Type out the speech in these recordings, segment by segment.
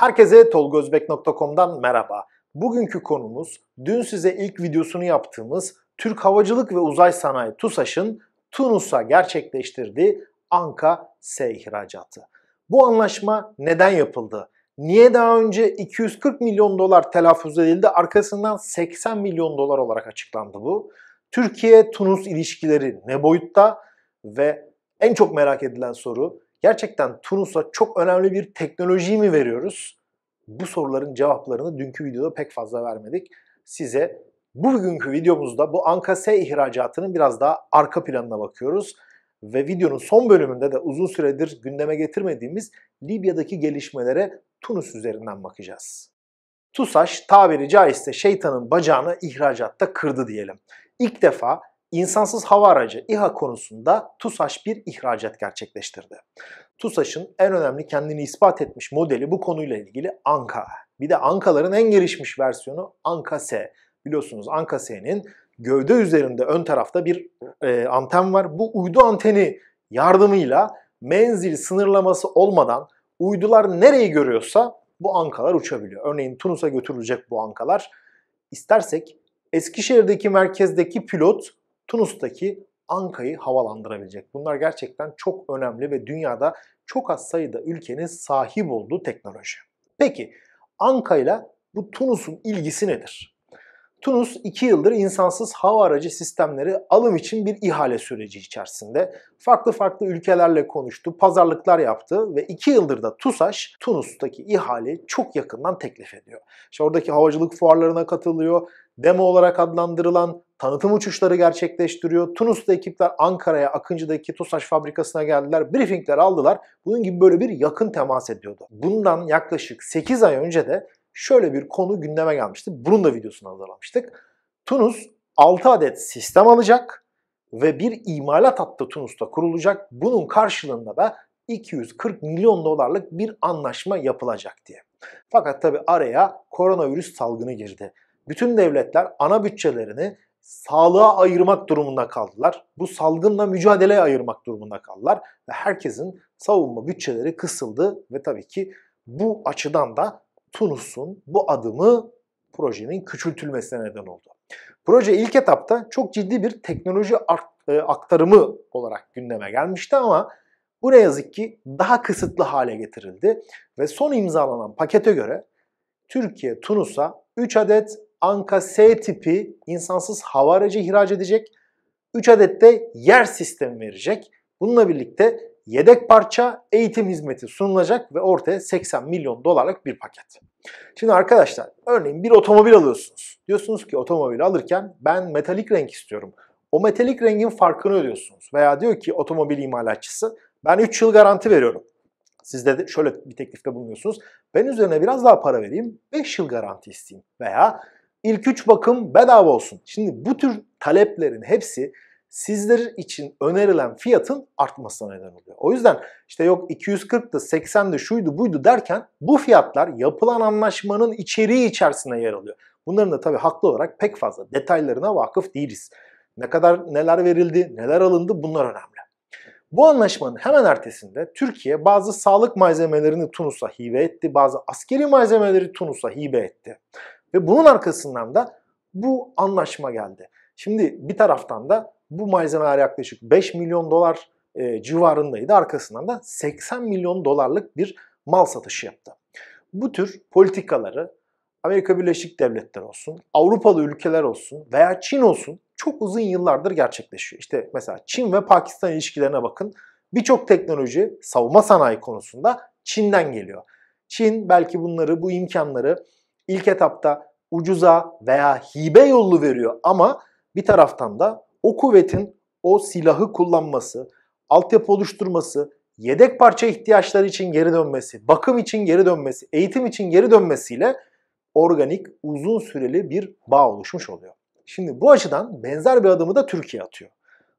Herkese tolgozbek.com'dan merhaba. Bugünkü konumuz dün size ilk videosunu yaptığımız Türk Havacılık ve Uzay Sanayi TUSAŞ'ın Tunus'a gerçekleştirdiği Anka S ihracatı. Bu anlaşma neden yapıldı? Niye daha önce 240 milyon dolar telaffuz edildi arkasından 80 milyon dolar olarak açıklandı bu? Türkiye-Tunus ilişkileri ne boyutta ve en çok merak edilen soru gerçekten Tunus'a çok önemli bir teknoloji mi veriyoruz? Bu soruların cevaplarını dünkü videoda pek fazla vermedik. Size bugünkü videomuzda bu Anka S ihracatının biraz daha arka planına bakıyoruz. Ve videonun son bölümünde de uzun süredir gündeme getirmediğimiz Libya'daki gelişmelere Tunus üzerinden bakacağız. TUSAŞ tabiri caizse şeytanın bacağını ihracatta kırdı diyelim. İlk defa insansız hava aracı İHA konusunda TUSAŞ bir ihracat gerçekleştirdi. TUSAŞ'ın en önemli kendini ispat etmiş modeli bu konuyla ilgili Anka. Bir de Ankaların en gelişmiş versiyonu Anka S. Biliyorsunuz Anka S'nin gövde üzerinde ön tarafta bir e, anten var. Bu uydu anteni yardımıyla menzil sınırlaması olmadan uydular nereyi görüyorsa bu ankalar uçabiliyor. Örneğin Tunus'a götürülecek bu ankalar. İstersek Eskişehir'deki merkezdeki pilot Tunus'taki Anka'yı havalandırabilecek. Bunlar gerçekten çok önemli ve dünyada çok az sayıda ülkenin sahip olduğu teknoloji. Peki Anka ile bu Tunus'un ilgisi nedir? Tunus 2 yıldır insansız hava aracı sistemleri alım için bir ihale süreci içerisinde. Farklı farklı ülkelerle konuştu, pazarlıklar yaptı ve 2 yıldır da TUSAŞ Tunus'taki ihaleyi çok yakından teklif ediyor. İşte oradaki havacılık fuarlarına katılıyor, demo olarak adlandırılan tanıtım uçuşları gerçekleştiriyor. Tunus'ta ekipler Ankara'ya, Akıncı'daki TUSAŞ fabrikasına geldiler. Briefingler aldılar. Bunun gibi böyle bir yakın temas ediyordu. Bundan yaklaşık 8 ay önce de şöyle bir konu gündeme gelmişti. Bunun da videosunu hazırlamıştık. Tunus 6 adet sistem alacak ve bir imalat hattı Tunus'ta kurulacak. Bunun karşılığında da 240 milyon dolarlık bir anlaşma yapılacak diye. Fakat tabi araya koronavirüs salgını girdi. Bütün devletler ana bütçelerini sağlığa ayırmak durumunda kaldılar. Bu salgınla mücadeleye ayırmak durumunda kaldılar ve herkesin savunma bütçeleri kısıldı ve tabii ki bu açıdan da Tunus'un bu adımı projenin küçültülmesine neden oldu. Proje ilk etapta çok ciddi bir teknoloji e, aktarımı olarak gündeme gelmişti ama bu ne yazık ki daha kısıtlı hale getirildi ve son imzalanan pakete göre Türkiye Tunus'a 3 adet Anka S tipi insansız hava aracı ihraç edecek. 3 adet de yer sistemi verecek. Bununla birlikte yedek parça eğitim hizmeti sunulacak ve ortaya 80 milyon dolarlık bir paket. Şimdi arkadaşlar örneğin bir otomobil alıyorsunuz. Diyorsunuz ki otomobili alırken ben metalik renk istiyorum. O metalik rengin farkını ödüyorsunuz. Veya diyor ki otomobil imalatçısı ben 3 yıl garanti veriyorum. Siz de şöyle bir teklifte bulunuyorsunuz. Ben üzerine biraz daha para vereyim 5 yıl garanti isteyeyim. Veya İlk üç bakım bedava olsun. Şimdi bu tür taleplerin hepsi sizler için önerilen fiyatın artmasına neden oluyor. O yüzden işte yok 240'tı, 80'di, şuydu, buydu derken bu fiyatlar yapılan anlaşmanın içeriği içerisinde yer alıyor. Bunların da tabii haklı olarak pek fazla detaylarına vakıf değiliz. Ne kadar neler verildi, neler alındı bunlar önemli. Bu anlaşmanın hemen ertesinde Türkiye bazı sağlık malzemelerini Tunus'a hibe etti, bazı askeri malzemeleri Tunus'a hibe etti. Ve bunun arkasından da bu anlaşma geldi. Şimdi bir taraftan da bu malzemeler yaklaşık 5 milyon dolar e, civarındaydı. Arkasından da 80 milyon dolarlık bir mal satışı yaptı. Bu tür politikaları Amerika Birleşik Devletleri olsun, Avrupalı ülkeler olsun veya Çin olsun çok uzun yıllardır gerçekleşiyor. İşte mesela Çin ve Pakistan ilişkilerine bakın. Birçok teknoloji savunma sanayi konusunda Çin'den geliyor. Çin belki bunları, bu imkanları ilk etapta ucuza veya hibe yollu veriyor ama bir taraftan da o kuvvetin o silahı kullanması, altyapı oluşturması, yedek parça ihtiyaçları için geri dönmesi, bakım için geri dönmesi, eğitim için geri dönmesiyle organik uzun süreli bir bağ oluşmuş oluyor. Şimdi bu açıdan benzer bir adımı da Türkiye atıyor.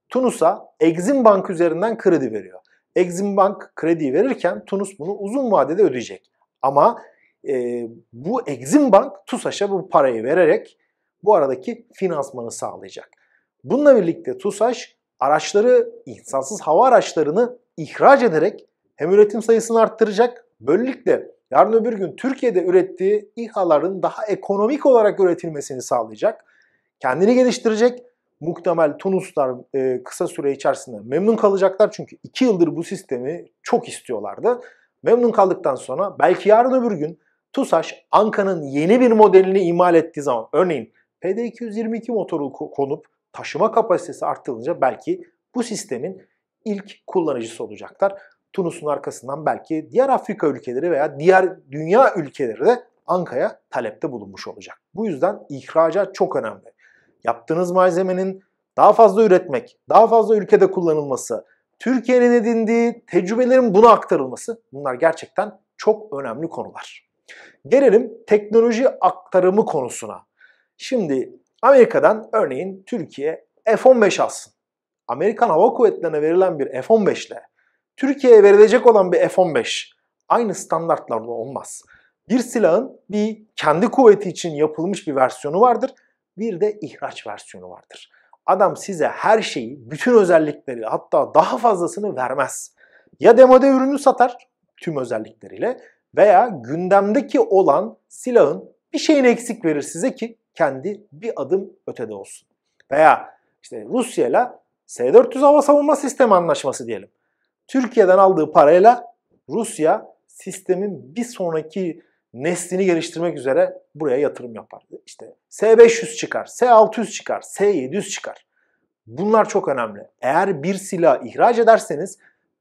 Tunus'a Exim Bank üzerinden kredi veriyor. Exim Bank kredi verirken Tunus bunu uzun vadede ödeyecek. Ama e, bu Exim Bank TUSAŞ'a bu parayı vererek bu aradaki finansmanı sağlayacak. Bununla birlikte TUSAŞ araçları, insansız hava araçlarını ihraç ederek hem üretim sayısını arttıracak, böylelikle yarın öbür gün Türkiye'de ürettiği İHA'ların daha ekonomik olarak üretilmesini sağlayacak, kendini geliştirecek, muhtemel Tunuslar e, kısa süre içerisinde memnun kalacaklar çünkü iki yıldır bu sistemi çok istiyorlardı. Memnun kaldıktan sonra belki yarın öbür gün TUSAŞ Anka'nın yeni bir modelini imal ettiği zaman örneğin PD222 motoru konup taşıma kapasitesi arttırılınca belki bu sistemin ilk kullanıcısı olacaklar. Tunus'un arkasından belki diğer Afrika ülkeleri veya diğer dünya ülkeleri de Anka'ya talepte bulunmuş olacak. Bu yüzden ihracat çok önemli. Yaptığınız malzemenin daha fazla üretmek, daha fazla ülkede kullanılması, Türkiye'nin edindiği tecrübelerin buna aktarılması bunlar gerçekten çok önemli konular. Gelelim teknoloji aktarımı konusuna. Şimdi Amerika'dan örneğin Türkiye F-15 alsın. Amerikan Hava Kuvvetleri'ne verilen bir F-15 ile Türkiye'ye verilecek olan bir F-15 aynı standartlarla olmaz. Bir silahın bir kendi kuvveti için yapılmış bir versiyonu vardır. Bir de ihraç versiyonu vardır. Adam size her şeyi, bütün özellikleri hatta daha fazlasını vermez. Ya demode ürünü satar tüm özellikleriyle veya gündemdeki olan silahın bir şeyini eksik verir size ki kendi bir adım ötede olsun. Veya işte Rusya ile S-400 hava savunma sistemi anlaşması diyelim. Türkiye'den aldığı parayla Rusya sistemin bir sonraki neslini geliştirmek üzere buraya yatırım yapar. İşte S-500 çıkar, S-600 çıkar, S-700 çıkar. Bunlar çok önemli. Eğer bir silah ihraç ederseniz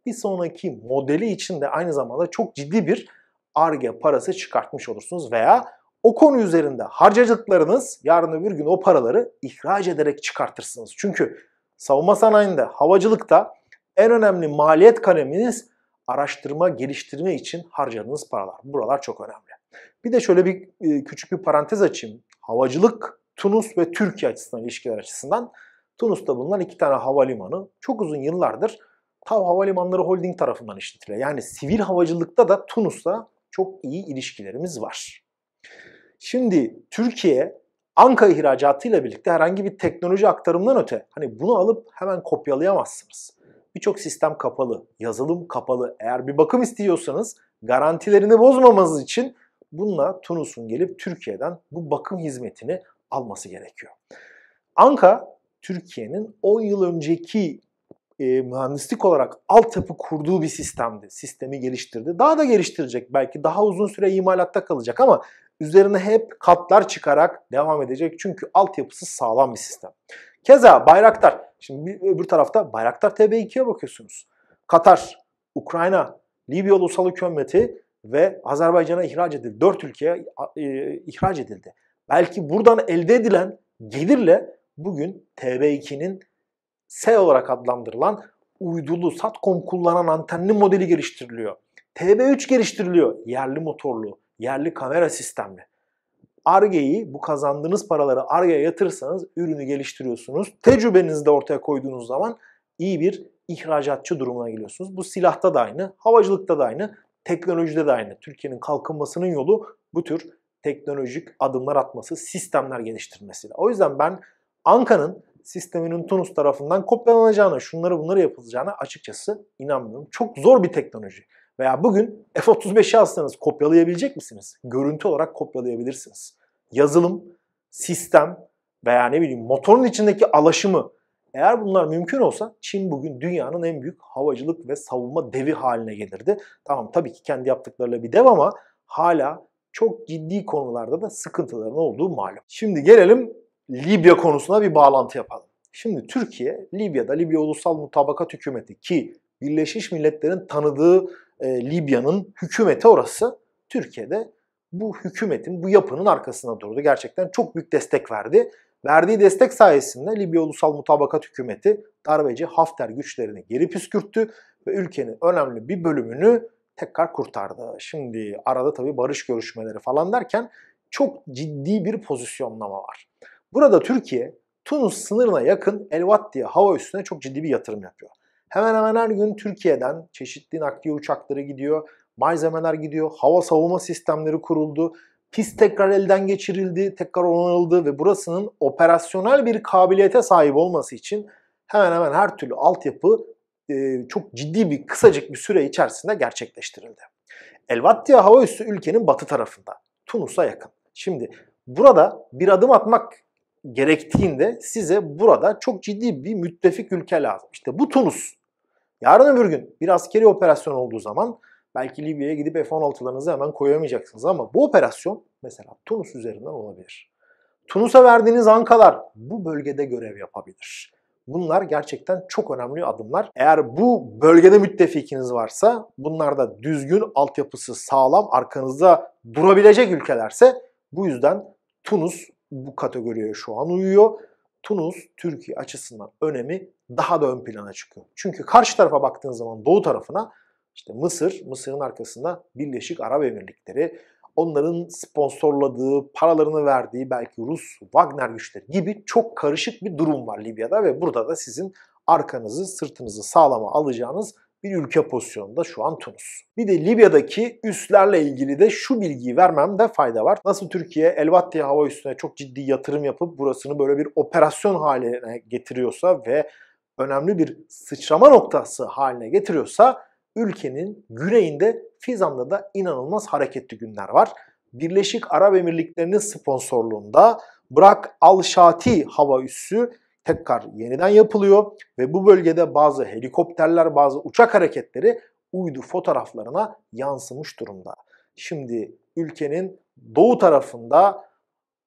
bir sonraki modeli için de aynı zamanda çok ciddi bir ARGE parası çıkartmış olursunuz veya o konu üzerinde harcadıklarınız yarın öbür gün o paraları ihraç ederek çıkartırsınız. Çünkü savunma sanayinde, havacılıkta en önemli maliyet kaleminiz araştırma, geliştirme için harcadığınız paralar. Buralar çok önemli. Bir de şöyle bir e, küçük bir parantez açayım. Havacılık Tunus ve Türkiye açısından ilişkiler açısından Tunus'ta bulunan iki tane havalimanı çok uzun yıllardır TAV Havalimanları Holding tarafından işletiliyor. Yani sivil havacılıkta da Tunus'ta çok iyi ilişkilerimiz var. Şimdi Türkiye Anka ihracatıyla birlikte herhangi bir teknoloji aktarımından öte hani bunu alıp hemen kopyalayamazsınız. Birçok sistem kapalı, yazılım kapalı. Eğer bir bakım istiyorsanız garantilerini bozmamanız için bununla Tunus'un gelip Türkiye'den bu bakım hizmetini alması gerekiyor. Anka Türkiye'nin 10 yıl önceki e, mühendislik olarak altyapı kurduğu bir sistemdi. Sistemi geliştirdi. Daha da geliştirecek belki. Daha uzun süre imalatta kalacak ama üzerine hep katlar çıkarak devam edecek. Çünkü altyapısı sağlam bir sistem. Keza Bayraktar. Şimdi bir, öbür tarafta Bayraktar TB2'ye bakıyorsunuz. Katar, Ukrayna, Libya Ulusal Hükümeti ve Azerbaycan'a ihraç edildi. Dört ülkeye e, ihraç edildi. Belki buradan elde edilen gelirle bugün TB2'nin S olarak adlandırılan uydulu SATCOM kullanan antenli modeli geliştiriliyor. TB3 geliştiriliyor. Yerli motorlu, yerli kamera sistemli. ARGE'yi bu kazandığınız paraları ARGE'ye yatırsanız ürünü geliştiriyorsunuz. Tecrübenizi de ortaya koyduğunuz zaman iyi bir ihracatçı durumuna geliyorsunuz. Bu silahta da aynı, havacılıkta da aynı, teknolojide de aynı. Türkiye'nin kalkınmasının yolu bu tür teknolojik adımlar atması, sistemler geliştirmesiyle. O yüzden ben Anka'nın sisteminin Tunus tarafından kopyalanacağına, şunları bunları yapılacağına açıkçası inanmıyorum. Çok zor bir teknoloji. Veya bugün F-35'i alsanız kopyalayabilecek misiniz? Görüntü olarak kopyalayabilirsiniz. Yazılım, sistem veya ne bileyim motorun içindeki alaşımı eğer bunlar mümkün olsa Çin bugün dünyanın en büyük havacılık ve savunma devi haline gelirdi. Tamam tabii ki kendi yaptıklarıyla bir dev ama hala çok ciddi konularda da sıkıntıların olduğu malum. Şimdi gelelim Libya konusuna bir bağlantı yapalım. Şimdi Türkiye, Libya'da Libya Ulusal Mutabakat Hükümeti ki Birleşmiş Milletler'in tanıdığı e, Libya'nın hükümeti orası. Türkiye'de bu hükümetin, bu yapının arkasına durdu. Gerçekten çok büyük destek verdi. Verdiği destek sayesinde Libya Ulusal Mutabakat Hükümeti darbeci Hafter güçlerini geri püskürttü ve ülkenin önemli bir bölümünü tekrar kurtardı. Şimdi arada tabii barış görüşmeleri falan derken çok ciddi bir pozisyonlama var. Burada Türkiye Tunus sınırına yakın Elvat diye hava üssüne çok ciddi bir yatırım yapıyor. Hemen hemen her gün Türkiye'den çeşitli nakliye uçakları gidiyor, malzemeler gidiyor, hava savunma sistemleri kuruldu, pist tekrar elden geçirildi, tekrar onarıldı ve burasının operasyonel bir kabiliyete sahip olması için hemen hemen her türlü altyapı e, çok ciddi bir kısacık bir süre içerisinde gerçekleştirildi. Elvatya hava üssü ülkenin batı tarafında, Tunus'a yakın. Şimdi burada bir adım atmak gerektiğinde size burada çok ciddi bir müttefik ülke lazım. İşte bu Tunus. Yarın öbür gün bir askeri operasyon olduğu zaman belki Libya'ya gidip F-16'larınızı hemen koyamayacaksınız ama bu operasyon mesela Tunus üzerinden olabilir. Tunus'a verdiğiniz ankalar bu bölgede görev yapabilir. Bunlar gerçekten çok önemli adımlar. Eğer bu bölgede müttefikiniz varsa bunlar da düzgün, altyapısı sağlam, arkanızda durabilecek ülkelerse bu yüzden Tunus bu kategoriye şu an uyuyor. Tunus, Türkiye açısından önemi daha da ön plana çıkıyor. Çünkü karşı tarafa baktığın zaman doğu tarafına işte Mısır, Mısır'ın arkasında Birleşik Arap Emirlikleri, onların sponsorladığı, paralarını verdiği belki Rus, Wagner güçleri gibi çok karışık bir durum var Libya'da ve burada da sizin arkanızı, sırtınızı sağlama alacağınız bir ülke pozisyonunda şu an Tunus. Bir de Libya'daki üslerle ilgili de şu bilgiyi vermemde fayda var. Nasıl Türkiye Elvattiye hava üssüne çok ciddi yatırım yapıp burasını böyle bir operasyon haline getiriyorsa ve önemli bir sıçrama noktası haline getiriyorsa ülkenin güneyinde Fizan'da da inanılmaz hareketli günler var. Birleşik Arap Emirlikleri'nin sponsorluğunda Brak Al-Şati hava üssü Tekrar yeniden yapılıyor ve bu bölgede bazı helikopterler, bazı uçak hareketleri uydu fotoğraflarına yansımış durumda. Şimdi ülkenin doğu tarafında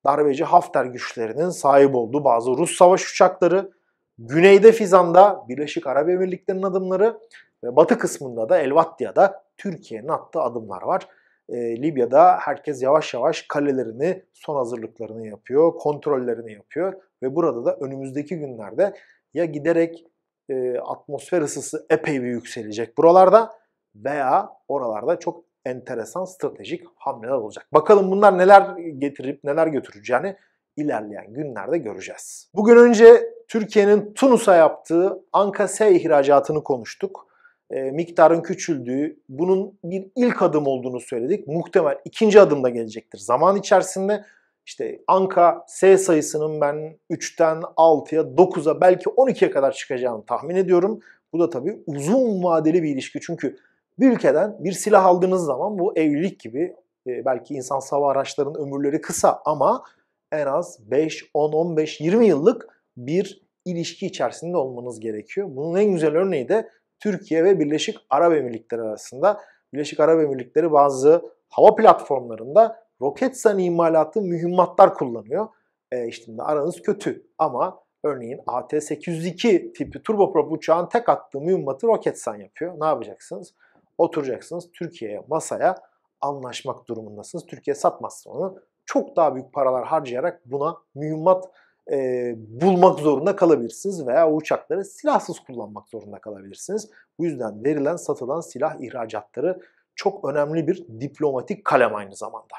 darbeci Hafter güçlerinin sahip olduğu bazı Rus savaş uçakları, güneyde Fizan'da Birleşik Arap Emirlikleri'nin adımları ve batı kısmında da Elvatya'da Türkiye'nin attığı adımlar var. E, Libya'da herkes yavaş yavaş kalelerini, son hazırlıklarını yapıyor, kontrollerini yapıyor. Ve burada da önümüzdeki günlerde ya giderek e, atmosfer ısısı epey bir yükselecek buralarda veya oralarda çok enteresan stratejik hamleler olacak. Bakalım bunlar neler getirip neler götüreceğini ilerleyen günlerde göreceğiz. Bugün önce Türkiye'nin Tunus'a yaptığı Ankara ihracatını konuştuk. E, miktarın küçüldüğü, bunun bir ilk adım olduğunu söyledik. Muhtemel ikinci adım da gelecektir zaman içerisinde işte anka S sayısının ben 3'ten 6'ya 9'a belki 12'ye kadar çıkacağını tahmin ediyorum. Bu da tabii uzun vadeli bir ilişki. Çünkü bir ülkeden bir silah aldığınız zaman bu evlilik gibi e, belki insan savaş araçlarının ömürleri kısa ama en az 5, 10, 15, 20 yıllık bir ilişki içerisinde olmanız gerekiyor. Bunun en güzel örneği de Türkiye ve Birleşik Arap Emirlikleri arasında. Birleşik Arap Emirlikleri bazı hava platformlarında Roketsan imalatı mühimmatlar kullanıyor. E, işte aranız kötü ama örneğin AT-802 tipi turboprop uçağın tek attığı mühimmatı Roketsan yapıyor. Ne yapacaksınız? Oturacaksınız Türkiye'ye masaya anlaşmak durumundasınız. Türkiye satmazsa onu çok daha büyük paralar harcayarak buna mühimmat e, bulmak zorunda kalabilirsiniz veya uçakları silahsız kullanmak zorunda kalabilirsiniz. Bu yüzden verilen satılan silah ihracatları çok önemli bir diplomatik kalem aynı zamanda.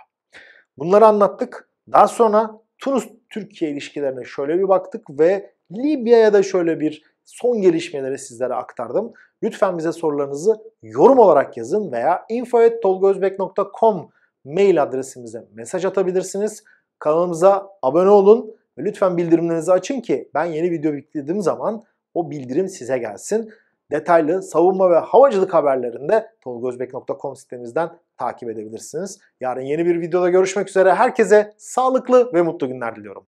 Bunları anlattık. Daha sonra Tunus-Türkiye ilişkilerine şöyle bir baktık ve Libya'ya da şöyle bir son gelişmeleri sizlere aktardım. Lütfen bize sorularınızı yorum olarak yazın veya info.tolgozbek.com mail adresimize mesaj atabilirsiniz. Kanalımıza abone olun ve lütfen bildirimlerinizi açın ki ben yeni video yüklediğim zaman o bildirim size gelsin. Detaylı savunma ve havacılık haberlerinde tolgozbek.com sitemizden takip edebilirsiniz. Yarın yeni bir videoda görüşmek üzere. Herkese sağlıklı ve mutlu günler diliyorum.